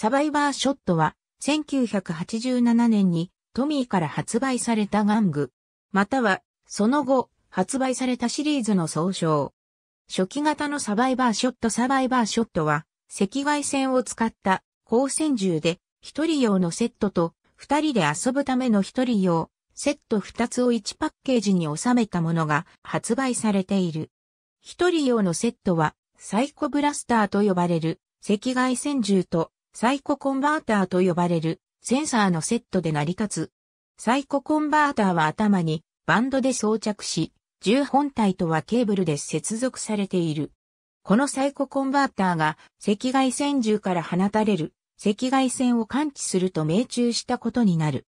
サバイバーショットは、1987年にトミーから発売された玩具、または、その後、発売されたシリーズの総称。初期型のサバイバーショットサバイバーショットは、赤外線を使った光線銃で、一人用のセットと、二人で遊ぶための一人用、セット二つを一パッケージに収めたものが発売されている。一人用のセットは、サイコブラスターと呼ばれる赤外線銃とサイココンバーターと呼ばれるセンサーのセットで成り立つ。サイココンバーターは頭にバンドで装着し、銃本体とはケーブルで接続されている。このサイココンバーターが赤外線銃から放たれる赤外線を感知すると命中したことになる。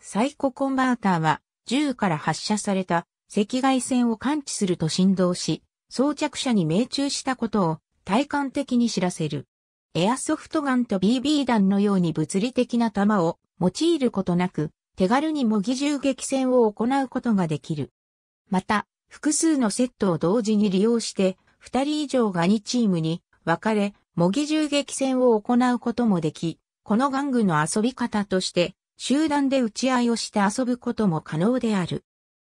サイココンバーターは銃から発射された赤外線を感知すると振動し、装着者に命中したことを体感的に知らせる。エアソフトガンと BB 弾のように物理的な弾を用いることなく、手軽に模擬銃撃戦を行うことができる。また、複数のセットを同時に利用して、二人以上が2チームに分かれ、模擬銃撃戦を行うこともでき、この玩具の遊び方として、集団で打ち合いをして遊ぶことも可能である。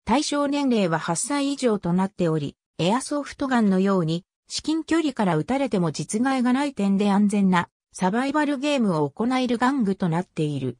対象年齢は8歳以上となっており、エアソフトガンのように至近距離から撃たれても実害がない点で安全なサバイバルゲームを行える玩具となっている。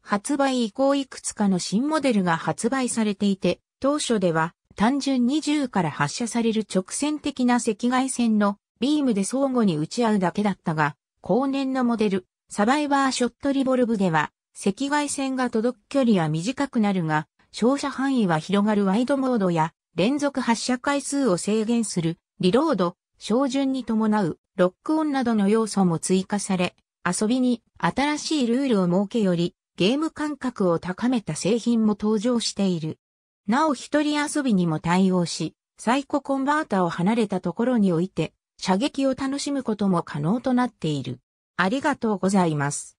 発売以降いくつかの新モデルが発売されていて、当初では単純に銃から発射される直線的な赤外線のビームで相互に打ち合うだけだったが、後年のモデル、サバイバーショットリボルブでは、赤外線が届く距離は短くなるが、照射範囲は広がるワイドモードや連続発射回数を制限するリロード、照準に伴う、ロックオンなどの要素も追加され、遊びに新しいルールを設けより、ゲーム感覚を高めた製品も登場している。なお一人遊びにも対応し、サイココンバータを離れたところにおいて、射撃を楽しむことも可能となっている。ありがとうございます。